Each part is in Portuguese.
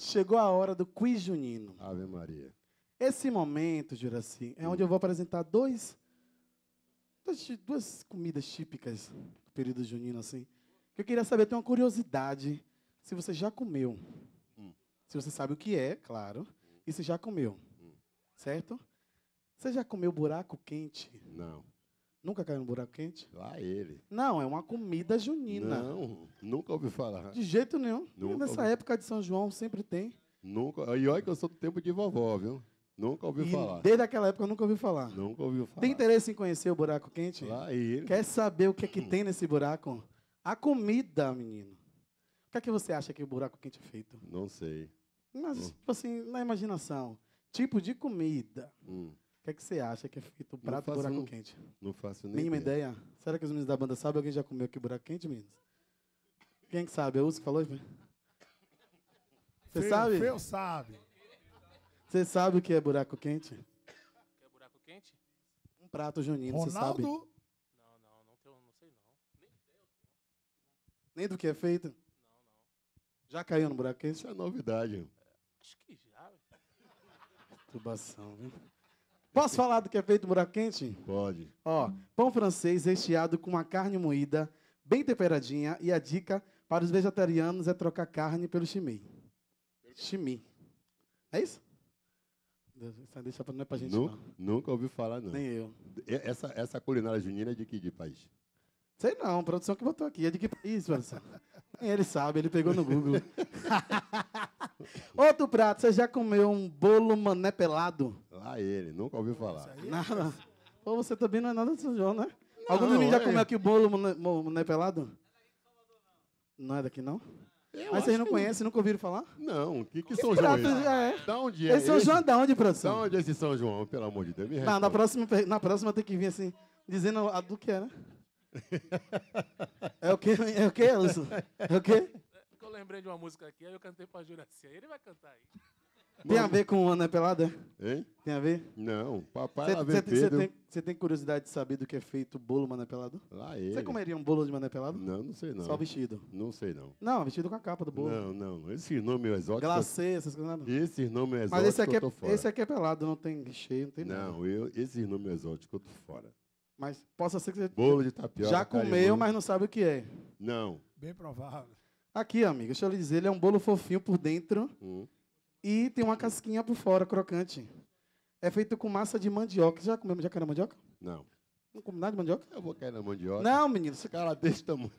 Chegou a hora do quiz junino. Ave Maria. Esse momento, Juraci, é onde eu vou apresentar dois, duas, duas, comidas típicas do período junino, assim. Que eu queria saber, tem uma curiosidade, se você já comeu. Hum. Se você sabe o que é, claro, e se já comeu. Hum. Certo? Você já comeu buraco quente? Não. Nunca caiu no buraco quente? Lá ele. Não, é uma comida junina. Não, nunca ouvi falar. De jeito nenhum. Nunca nessa ouvi. época de São João sempre tem. Nunca. E olha que eu sou do tempo de vovó, viu? Nunca ouvi e falar. Desde aquela época eu nunca ouvi falar. Nunca ouvi falar. Tem interesse em conhecer o buraco quente? Lá ele. Quer saber o que é que tem nesse buraco? A comida, menino. O que é que você acha que o buraco quente é feito? Não sei. Mas, hum. tipo assim, na imaginação. Tipo de comida. Hum que, é que você acha que é feito prato buraco um, quente? Não faço nem ideia. ideia. Será que os meninos da banda sabem? Alguém já comeu aqui buraco quente, meninos? Quem é que sabe? É o que falou? Você sabe? Eu sabe. Você sabe o que é buraco quente? O que é buraco quente? Um prato junino, você sabe? Ronaldo? Não, não, não, tenho, não sei não. Nem ideia. Nem do que é feito? Não, não. Já caiu no buraco quente? Isso é novidade. É, acho que já. Tubação, viu? Posso falar do que é feito buraco quente? Pode. Ó, pão francês recheado com uma carne moída, bem temperadinha, e a dica para os vegetarianos é trocar carne pelo chimei. Chimi. É isso? Deixa pra, não é pra gente, nunca, não. Nunca ouvi falar, não. Nem eu. Essa, essa culinária junina é de que de país? Sei não, produção que botou aqui. É de que país, produção? ele sabe, ele pegou no Google. Outro prato, você já comeu um bolo mané pelado? ele. Nunca ouviu falar. Nada. Pô, você também não é nada de São João, né? Não, Algum de mim já comeu aqui o bolo né pelado? Não é daqui, não? Eu Mas vocês não conhecem, nunca ouviram falar? Não, o que, que São João é esse? É. Da onde é esse? São João é da onde, Da onde é esse São João, pelo amor de Deus? Me não, na próxima, na próxima tem que vir assim, dizendo a do que é, né? é o que, é o que, Alisson? É o que? Eu lembrei de uma música aqui, aí eu cantei pra Júlia assim, ele vai cantar aí. Tem a ver com Ana Pelada? Hein? Tem a ver? Não, papai lá vem Você tem, tem curiosidade de saber do que é feito o bolo Mané Pelado? Lá ele. Você comeria um bolo de Mané Pelado? Não, não sei não. Só vestido? Não sei não. Não, vestido com a capa do bolo. Não, não. Esse nome é exótico. Glacê, essas coisas Não. Esse nome é exótico. Mas esse aqui, eu tô fora. é, esse aqui é pelado, não tem cheiro, não tem nada. Não, eu, esse nome é exótico eu tô fora. Mas possa ser que você Bolo de tapioca. já tá comeu, carimão. mas não sabe o que é. Não. Bem provável. Aqui, amigo, deixa eu lhe dizer, ele é um bolo fofinho por dentro. Hum. E tem uma casquinha por fora, crocante. É feito com massa de mandioca. Já comeu já jacaré mandioca? Não. Não come nada de mandioca? Eu vou cair na mandioca. Não, menino. Você... Cara desse tamanho.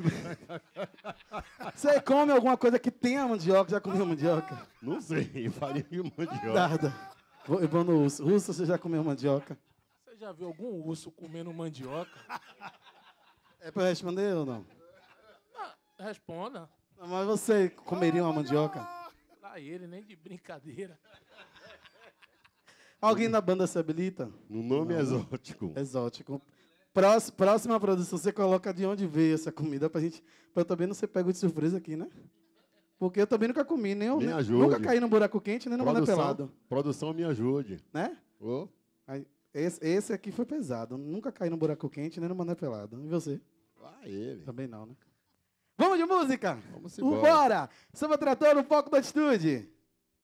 você come alguma coisa que tenha mandioca? Já comeu mandioca? Não sei. Farinha de mandioca. Nada. Eu vou no urso. Urso, você já comeu mandioca? Você já viu algum urso comendo mandioca? É pra responder ou não? Ah, não responda. Mas você comeria uma mandioca? ele, nem de brincadeira. Alguém da banda se habilita? No nome Não. exótico. Exótico. Próxima produção, você coloca de onde veio essa comida pra gente. Pra eu também não ser pego de surpresa aqui, né? Porque eu também nunca comi, nem eu. Me ajude. Nunca caí no buraco quente, nem no mundo pelado. Produção me ajude. Né? Oh. Esse, esse, aqui foi pesado. Nunca caí no buraco quente, nem no mané pelado. E você? Ah, ele. Também não, né? de música? Vamos embora. Vambora. Samba Trator no Foco da Atitude.